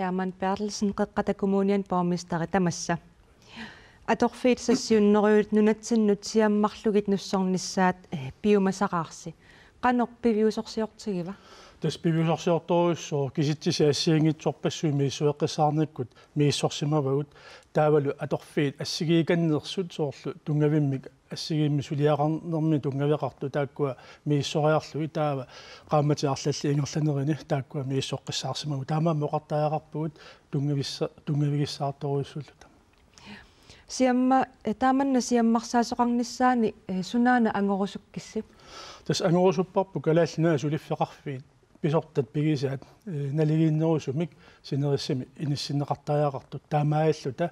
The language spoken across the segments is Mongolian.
Herman Bertelsen qeqqatakumunian borgmesteri tamassa аторфиитсассиуннериут нунатсиннут сиаммарлугит нуссорнissaат э, пиумасақарси qanoq piviusorsiortigива тас пивиусарсиорторуссоо киситсиси ассиангитсорпассуи миссуэкъиссаарниккут миссорсимавагут таавалу аторфиит ассигииканнерсут соорлу тунгавиммик ассигиимми сулиақарнерми тунгавеқарту тааккуа миссориарлуи таава қааматиарлалли ингерланерини тааккуа миссоққиссаарсимагу таамаа моқартаяқарпугут тунгависса тунгавигиссаарторуссуллута siamma taamanna siammarsaasuqarnissaani sunaana angorusukkissi tas angorusupparpu kalaallinaa suliffiqarfiin pisortat pigisaat naligiinnerusumik sinerissimi inissinneqartariaqartut taamaaalluta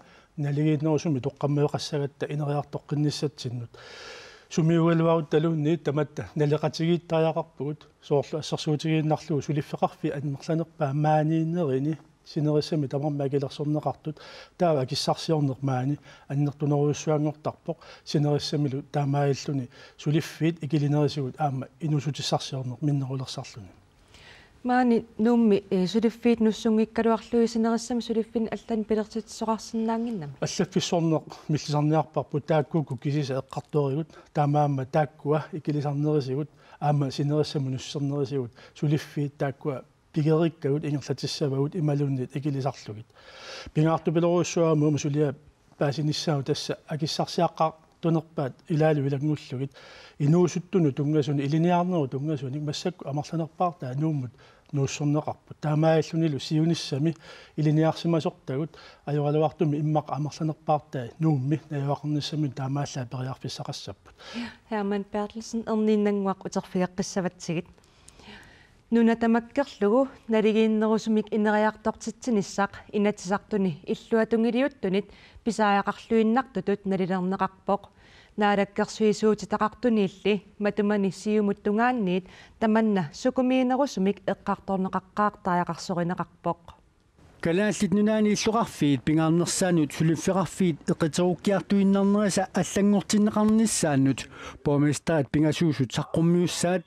naligiinnerusumi toqqammeeqassagatta ineriartoqqinnissatsinnut сумиугалвааруталуунни таматта налеқатигииттариақарпугут соорлу ассерсуутигииннарлугу сулиффеқарфи анмерланерпаа маанииннерини синерисими тамармагилэрсэрнеқартут таава киссарсиорнермаани аннертунеруйуссуангортарпоқ синериссамилу таамаиллуни сулиффиит икилинерисигут аама инусутиссарсиорнер миннерулерсарлуни маани нуумми э, сулиффиит нуссунгиккалуарлуи синериссами сулиффин аллан пилертитсоқарсинаангиннама аллаффиссорнеқ миллисарниарпарпу тааккууку кисиса эққартуаригут таамаама тааккуа икилисарнерисигут аама синериссами нуссернерисигут сулиффиит тааккуа пигериккагут ингерлатиссаавагут ималуннит икилисарлугит пингаарту пилоруссуаа муумасулиа паасиниссаау тасса акиссарсиаққаа тунерпаат илаалу илагнгуллугит инуусуттуну тунгасуни илиниарнеру тунгасуник массакку амарланерпаарта анууммут нууссорнеқарпу таамааллунилу сиуниссами илиниарсимасортагут ажоралуартуми иммақ амерланерпаартай нуумми наявақарниссами таамааллаа периарфиссақассаппут Херман Бертелсен ернииннангуақ утерфиэққиссаватсигит нунатамаккерлугу налигииннерусумик инериартартситсин иссақ инатисартуни иллуатунгилиуттунит писааяқарлуиннартутут налилернеқарпоқ наалаккерсуисуутитақартуни илли матумани сиумуттунгаанниит таманна сукумиинерусумик эққарторнеқаққаартаяқарсоринеқарпоқ калааслит нунааниллуқарфиит пингарнерсаанут сулиффеқарфиит эқитеруккиартуиннарнериса аллангортиннеқарниссаанут поместаат пингасуусут саққуммиуссаат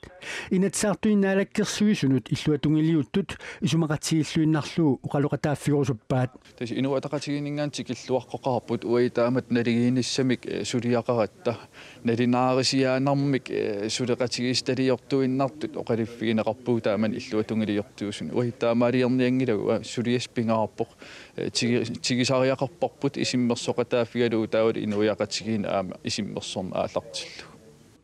инатсаартуиннаалаккерсуисунут иллуатунгилиуттут исумақатсигиллуиннарлуу уқалоқатааффигурусуппаат таси инуатақатигинингаан тикиллуарқоқарпут уаитаамат налигииниссамик сулиақаратта налинаарисиаанармик сулеқатигисталиортуиннартут оқалиффигинеқарпуу тааман иллуатунгилиортуусун уаитаамаалиерниангилагу сулиаспи пингааппо тигисариақарпарпут э, исиммерсоқатаафигалуу таавал инуяқатигиин аама исиммерсорна аалартиллу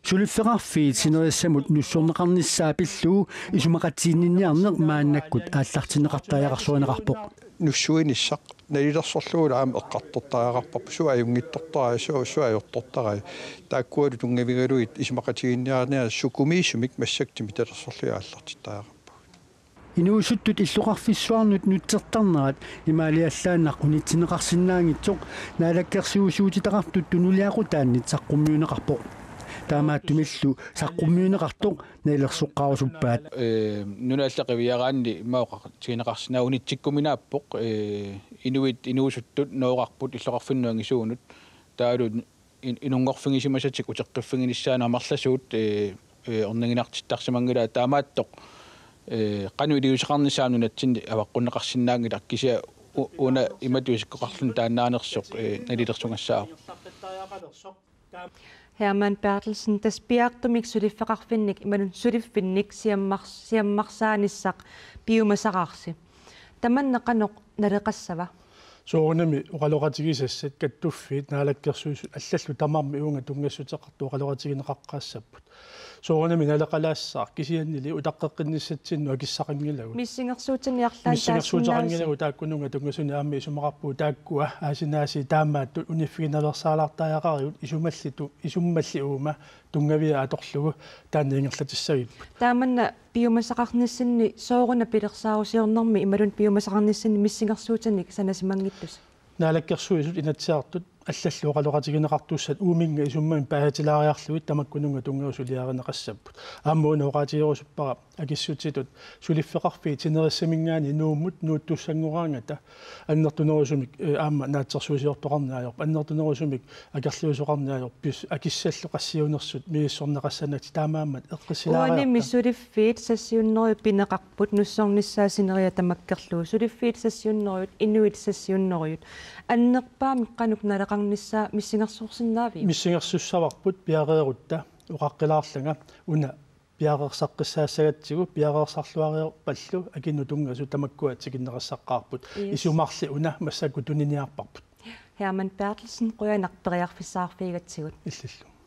сулиффеқарфии синериассамут нуссорнеқарниссаапиллуу исумақатсииннинниарнеқ мааннаккут ааллартинеқартаяқарсуинеқарпоқ нуссуиниссақ налилерсорлуул аама эққартортариақарпарпу суа юнгиттортарай суа суа юртортарай тааккуалу тунгавигалуит исумақатигинниарниа сукумиисумик массактими талерсорлуи ааллартитариақ инуусуттут иллуқарфиссуарнут нутсертарнерат имаалиаллаанна кунитсинеқарсинаангитсоқ наалаккерсиусуутитақартут тунулиақутаанни саққуммиунеқарпоқ таамааттумиллу саққуммиунеқартоқ наилерсоққарусуппаат э нунааллақивиараанни имаоқар тигинеқарсинаа унитсиккуминааппоқ э инуит инуусуттут ноорарпут иллуқарфиннуанг исуунут таалу инунгорфингисимасатик утеққиффингиниссаана амарласуут э, э орнагинартиттарсимангила таамааттоқ qanuyiliusaqarnisaanunatsin avaqqunneqarsinnaangit akkisia una imatuisikkoqarlun taannaanерсоқ налилерсунгассаақ Herman Bertelsen, der det spjærtumik sulifferarfinnik, men suliffinnik siammarsaanissaq biomasararsi. таманнеқанеқ налеқассава соорнами du каттуффиит наалаккерсуису аллаллу тамарми уунга тунгассутеқарту оқалоқатигинеқаққаассаппут суунами налеқалаассаа кисианнили утаққеққинниссатсинну акиссақангилагу миссингерсуутиниарлаа миссингерсуутақангилагу тааккунунга тунгасуниаамми исумақарпуу тааккуа аасинааси таамаатту униффигиналерсаалаартаяқариут исумаллиту исуммалли уума тунгавиа аторлугу таанниингерлатиссагиппут тааманна пиумасақарниссинни соорuna пилерсаарусиорнэрми ималун пиумасақарниссинни миссингерсуутаник санасимангиттус наалаккерсуисут инатсиартут аллаллуоқалоқатигинеқартуссат ууминга исуммами паатилаариарлуит тамаккунунга тунгерусулиаринеқассаппут ааммуунеқатигорусуппара акиссутитут сулиффеқарфи тинериссамингаани нууммут нууттуссангораангата аннертунерусумик аама наатсерсуусиортоқарнаайорп аннертунерусумик акерлуусоқарнаайорп пис акиссаллу қассиунерсут мииссорнеқассаннати таамааммат эққисилаараа уани миссулиффиит сассиуннери пинеқарпут нуссорниссаасинерия тамаккерлуу сулиффиит сассиуннериут инуит сассиуннериут аннерпаами қанук налеқа qaqarnissa missingersuursinnaavi missingersussavaqput piareerutta uqaqqilaarlanga una piaqersaqqissaassagatsigu piaqersarluareer pallu akinu tungasu tamakkuat sikinnerassaqqaarput isumarli una massakku tuniniarparput Hermann Bertelsen røyanarperiarfissaarfiigatsigut illillu